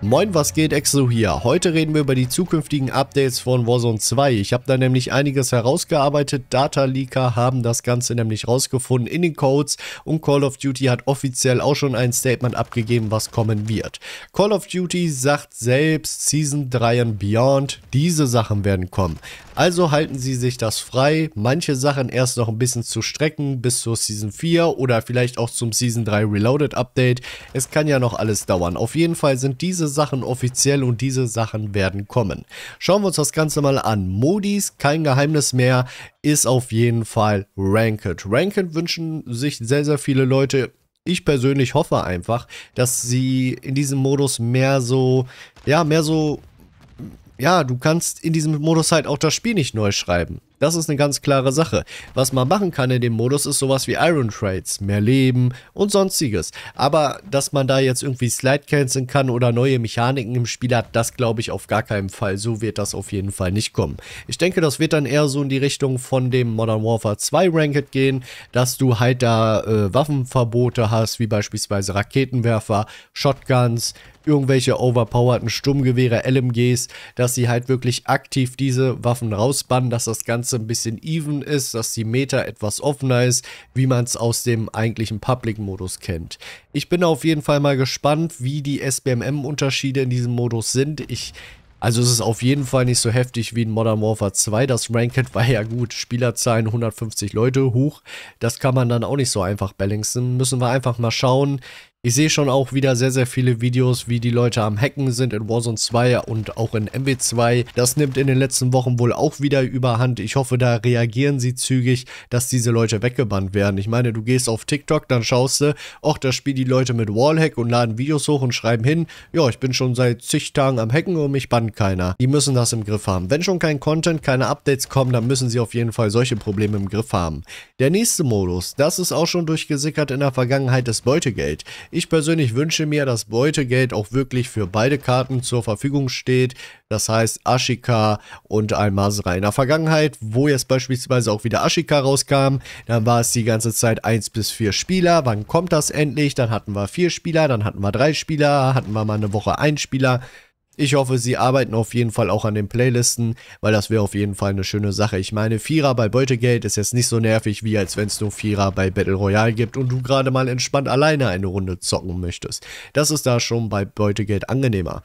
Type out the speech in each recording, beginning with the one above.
Moin, was geht? Exo hier. Heute reden wir über die zukünftigen Updates von Warzone 2. Ich habe da nämlich einiges herausgearbeitet. Data Leaker haben das Ganze nämlich rausgefunden in den Codes und Call of Duty hat offiziell auch schon ein Statement abgegeben, was kommen wird. Call of Duty sagt selbst Season 3 und Beyond, diese Sachen werden kommen. Also halten Sie sich das frei, manche Sachen erst noch ein bisschen zu strecken bis zur Season 4 oder vielleicht auch zum Season 3 Reloaded Update. Es kann ja noch alles dauern. Auf jeden Fall sind diese Sachen offiziell und diese Sachen werden kommen. Schauen wir uns das Ganze mal an. Modis, kein Geheimnis mehr, ist auf jeden Fall Ranked. Ranked wünschen sich sehr, sehr viele Leute ich persönlich hoffe einfach, dass sie in diesem Modus mehr so, ja, mehr so, ja, du kannst in diesem Modus halt auch das Spiel nicht neu schreiben. Das ist eine ganz klare Sache. Was man machen kann in dem Modus ist sowas wie Iron Trades, mehr Leben und sonstiges. Aber dass man da jetzt irgendwie Slide canceln kann oder neue Mechaniken im Spiel hat, das glaube ich auf gar keinen Fall. So wird das auf jeden Fall nicht kommen. Ich denke, das wird dann eher so in die Richtung von dem Modern Warfare 2 Ranked gehen, dass du halt da äh, Waffenverbote hast, wie beispielsweise Raketenwerfer, Shotguns, irgendwelche overpowerten Sturmgewehre, LMGs, dass sie halt wirklich aktiv diese Waffen rausbannen, dass das Ganze ein bisschen even ist, dass die Meta etwas offener ist, wie man es aus dem eigentlichen Public-Modus kennt. Ich bin auf jeden Fall mal gespannt, wie die SBMM-Unterschiede in diesem Modus sind. Ich also es ist auf jeden Fall nicht so heftig wie in Modern Warfare 2. Das Ranked war ja gut. Spielerzahlen 150 Leute hoch. Das kann man dann auch nicht so einfach balancen. Müssen wir einfach mal schauen, ich sehe schon auch wieder sehr, sehr viele Videos, wie die Leute am Hacken sind in Warzone 2 und auch in MW2. Das nimmt in den letzten Wochen wohl auch wieder überhand. Ich hoffe, da reagieren sie zügig, dass diese Leute weggebannt werden. Ich meine, du gehst auf TikTok, dann schaust du, ach, da spielen die Leute mit Wallhack und laden Videos hoch und schreiben hin, ja, ich bin schon seit zig Tagen am Hacken und mich bannt keiner. Die müssen das im Griff haben. Wenn schon kein Content, keine Updates kommen, dann müssen sie auf jeden Fall solche Probleme im Griff haben. Der nächste Modus, das ist auch schon durchgesickert in der Vergangenheit, das Beutegeld. Ich persönlich wünsche mir, dass Beutegeld auch wirklich für beide Karten zur Verfügung steht. Das heißt Ashika und Almazra. In der Vergangenheit, wo jetzt beispielsweise auch wieder Ashika rauskam, dann war es die ganze Zeit 1 bis 4 Spieler. Wann kommt das endlich? Dann hatten wir 4 Spieler, dann hatten wir 3 Spieler, hatten wir mal eine Woche 1 Spieler. Ich hoffe, sie arbeiten auf jeden Fall auch an den Playlisten, weil das wäre auf jeden Fall eine schöne Sache. Ich meine, Vierer bei Beutegeld ist jetzt nicht so nervig, wie als wenn es nur Vierer bei Battle Royale gibt und du gerade mal entspannt alleine eine Runde zocken möchtest. Das ist da schon bei Beutegeld angenehmer.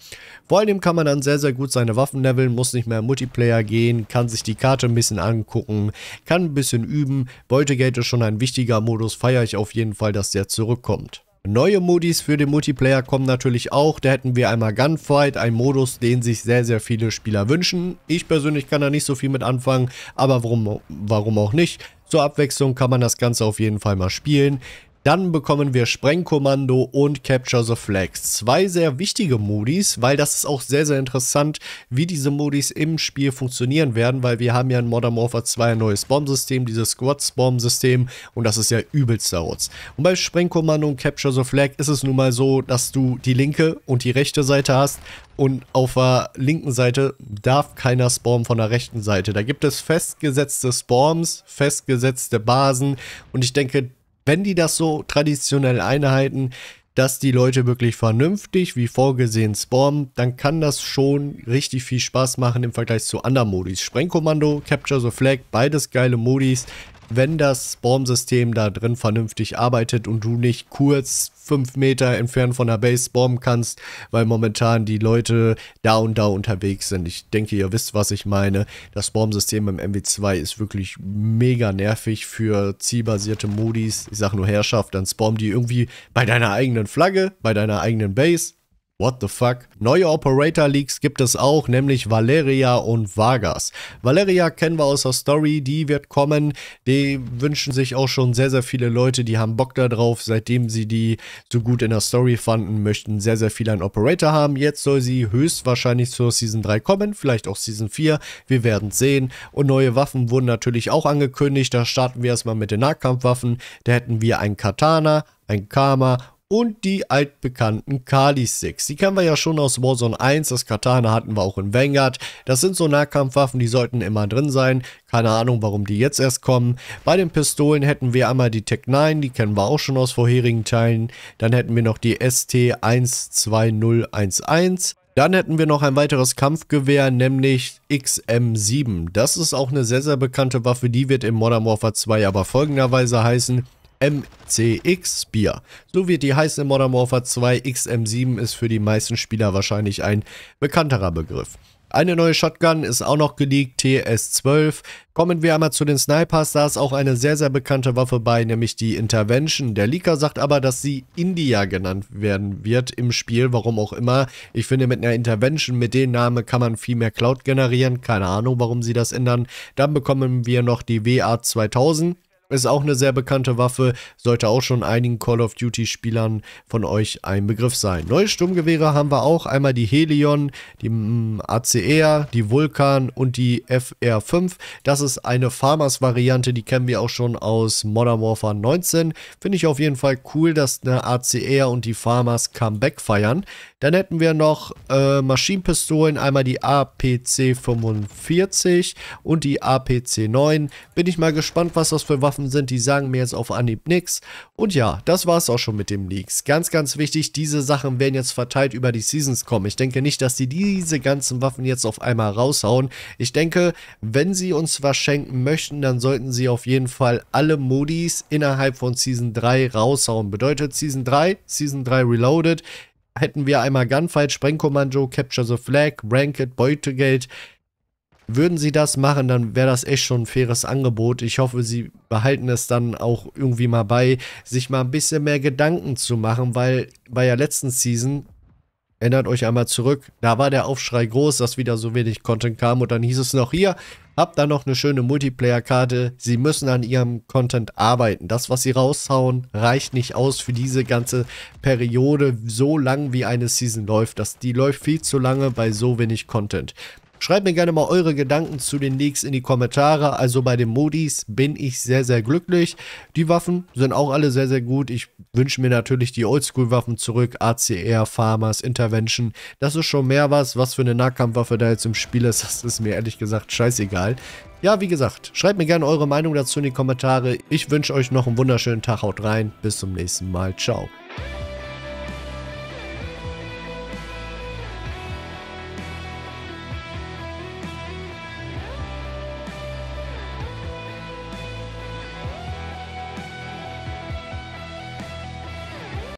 Vor allem kann man dann sehr, sehr gut seine Waffen leveln, muss nicht mehr im Multiplayer gehen, kann sich die Karte ein bisschen angucken, kann ein bisschen üben. Beutegeld ist schon ein wichtiger Modus, feiere ich auf jeden Fall, dass der zurückkommt. Neue Modis für den Multiplayer kommen natürlich auch. Da hätten wir einmal Gunfight, ein Modus, den sich sehr, sehr viele Spieler wünschen. Ich persönlich kann da nicht so viel mit anfangen, aber warum, warum auch nicht? Zur Abwechslung kann man das Ganze auf jeden Fall mal spielen. Dann bekommen wir Sprengkommando und Capture the Flag. Zwei sehr wichtige Modis, weil das ist auch sehr, sehr interessant, wie diese Modis im Spiel funktionieren werden, weil wir haben ja in Modern Warfare 2 ein neues Bombsystem, dieses Squad-Bomb-System und das ist ja übelst raus. Und bei Sprengkommando und Capture the Flag ist es nun mal so, dass du die linke und die rechte Seite hast und auf der linken Seite darf keiner spawnen von der rechten Seite. Da gibt es festgesetzte Spawns, festgesetzte Basen und ich denke, wenn die das so traditionell einhalten, dass die Leute wirklich vernünftig wie vorgesehen spawnen, dann kann das schon richtig viel Spaß machen im Vergleich zu anderen Modis. Sprengkommando, Capture the Flag, beides geile Modis wenn das Spawn-System da drin vernünftig arbeitet und du nicht kurz fünf Meter entfernt von der Base spawnen kannst, weil momentan die Leute da und da unterwegs sind. Ich denke, ihr wisst, was ich meine. Das Spawn-System im MW2 ist wirklich mega nervig für zielbasierte Modis. Ich sage nur Herrschaft, dann spawnen die irgendwie bei deiner eigenen Flagge, bei deiner eigenen Base What the fuck? Neue Operator Leaks gibt es auch, nämlich Valeria und Vargas. Valeria kennen wir aus der Story, die wird kommen. Die wünschen sich auch schon sehr, sehr viele Leute, die haben Bock darauf. Seitdem sie die so gut in der Story fanden, möchten sehr, sehr viele einen Operator haben. Jetzt soll sie höchstwahrscheinlich zur Season 3 kommen, vielleicht auch Season 4. Wir werden sehen. Und neue Waffen wurden natürlich auch angekündigt. Da starten wir erstmal mit den Nahkampfwaffen. Da hätten wir einen Katana, ein Karma und die altbekannten Kali Six. Die kennen wir ja schon aus Warzone 1, das Katana hatten wir auch in Vanguard. Das sind so Nahkampfwaffen, die sollten immer drin sein. Keine Ahnung, warum die jetzt erst kommen. Bei den Pistolen hätten wir einmal die Tech 9, die kennen wir auch schon aus vorherigen Teilen. Dann hätten wir noch die ST12011. Dann hätten wir noch ein weiteres Kampfgewehr, nämlich XM7. Das ist auch eine sehr, sehr bekannte Waffe, die wird in Modern Warfare 2 aber folgenderweise heißen. MCX Bier. So wird die heißen in Modern Warfare 2. XM7 ist für die meisten Spieler wahrscheinlich ein bekannterer Begriff. Eine neue Shotgun ist auch noch geleakt, TS-12. Kommen wir einmal zu den Snipers, da ist auch eine sehr, sehr bekannte Waffe bei, nämlich die Intervention. Der Leaker sagt aber, dass sie India genannt werden wird im Spiel, warum auch immer. Ich finde, mit einer Intervention, mit dem Namen kann man viel mehr Cloud generieren. Keine Ahnung, warum sie das ändern. Dann bekommen wir noch die WA 2000. Ist auch eine sehr bekannte Waffe, sollte auch schon einigen Call of Duty Spielern von euch ein Begriff sein. Neue Sturmgewehre haben wir auch, einmal die Helion, die mm, ACR, die Vulkan und die FR5. Das ist eine Farmers Variante, die kennen wir auch schon aus Modern Warfare 19. Finde ich auf jeden Fall cool, dass eine ACR und die Farmers Comeback feiern. Dann hätten wir noch äh, Maschinenpistolen, einmal die APC 45 und die APC 9. Bin ich mal gespannt, was das für Waffen sind, die sagen mir jetzt auf Anhieb nichts. Und ja, das war es auch schon mit dem Leaks. Ganz, ganz wichtig, diese Sachen werden jetzt verteilt über die Seasons kommen. Ich denke nicht, dass sie diese ganzen Waffen jetzt auf einmal raushauen. Ich denke, wenn sie uns was schenken möchten, dann sollten sie auf jeden Fall alle Modis innerhalb von Season 3 raushauen. Bedeutet Season 3, Season 3 Reloaded hätten wir einmal Gunfight, Sprengkommando, Capture the Flag, Ranked, Beutegeld. Würden sie das machen, dann wäre das echt schon ein faires Angebot. Ich hoffe, sie behalten es dann auch irgendwie mal bei, sich mal ein bisschen mehr Gedanken zu machen, weil bei der letzten Season Erinnert euch einmal zurück. Da war der Aufschrei groß, dass wieder so wenig Content kam. Und dann hieß es noch hier, habt da noch eine schöne Multiplayer-Karte. Sie müssen an ihrem Content arbeiten. Das, was sie raushauen, reicht nicht aus für diese ganze Periode, so lang wie eine Season läuft. Das, die läuft viel zu lange bei so wenig Content. Schreibt mir gerne mal eure Gedanken zu den Leaks in die Kommentare. Also bei den Modis bin ich sehr, sehr glücklich. Die Waffen sind auch alle sehr, sehr gut. Ich wünsche mir natürlich die Oldschool-Waffen zurück. ACR, Farmers, Intervention. Das ist schon mehr was. Was für eine Nahkampfwaffe da jetzt im Spiel ist, das ist mir ehrlich gesagt scheißegal. Ja, wie gesagt, schreibt mir gerne eure Meinung dazu in die Kommentare. Ich wünsche euch noch einen wunderschönen Tag. Haut rein. Bis zum nächsten Mal. Ciao.